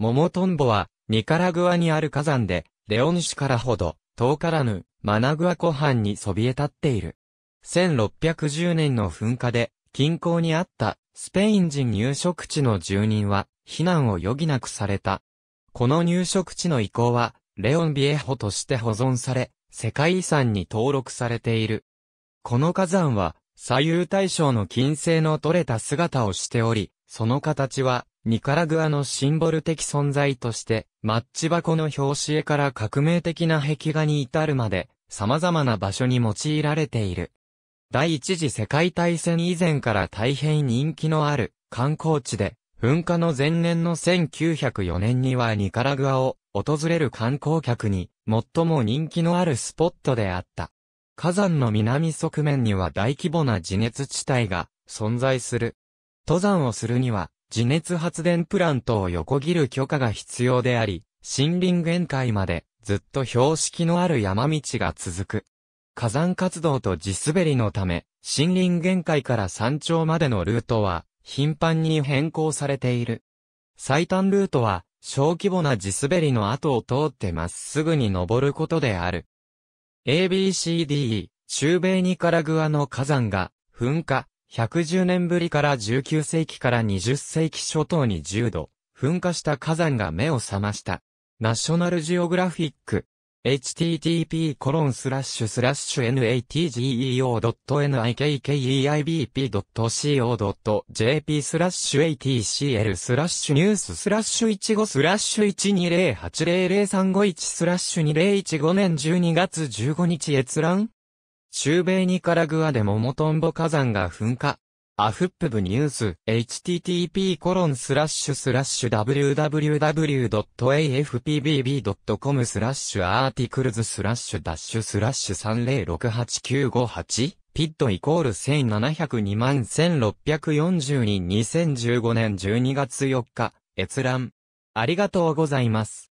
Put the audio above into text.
モモトンボは、ニカラグアにある火山で、レオン市からほど、遠からぬ、マナグア湖畔にそびえ立っている。1610年の噴火で、近郊にあったスペイン人入植地の住人は避難を余儀なくされた。この入植地の遺構はレオンビエホとして保存され、世界遺産に登録されている。この火山は左右対称の金星の取れた姿をしており、その形はニカラグアのシンボル的存在として、マッチ箱の表紙絵から革命的な壁画に至るまで、様々な場所に用いられている。第一次世界大戦以前から大変人気のある観光地で、噴火の前年の1904年にはニカラグアを訪れる観光客に最も人気のあるスポットであった。火山の南側面には大規模な地熱地帯が存在する。登山をするには地熱発電プラントを横切る許可が必要であり、森林限界までずっと標識のある山道が続く。火山活動と地滑りのため、森林限界から山頂までのルートは頻繁に変更されている。最短ルートは小規模な地滑りの後を通ってまっすぐに登ることである。ABCDE、中米ニカラグアの火山が噴火、110年ぶりから19世紀から20世紀初頭に重度、噴火した火山が目を覚ました。ナショナルジオグラフィック。http://natgeo.nikkeibp.co.jp スラッシュ atcl スラッシュニューススラッシュ15スラッシュ12080031スラッシュ2015年12月15日閲覧中米ニカラグアでモモトンボ火山が噴火。アフップブニュース、http コロンスラッシュスラッシュ www.afpbb.com スラッシュアーティクルズスラッシュダッシュスラッシュ3068958ピットイコール1702万1640人2015年12月4日閲覧ありがとうございます。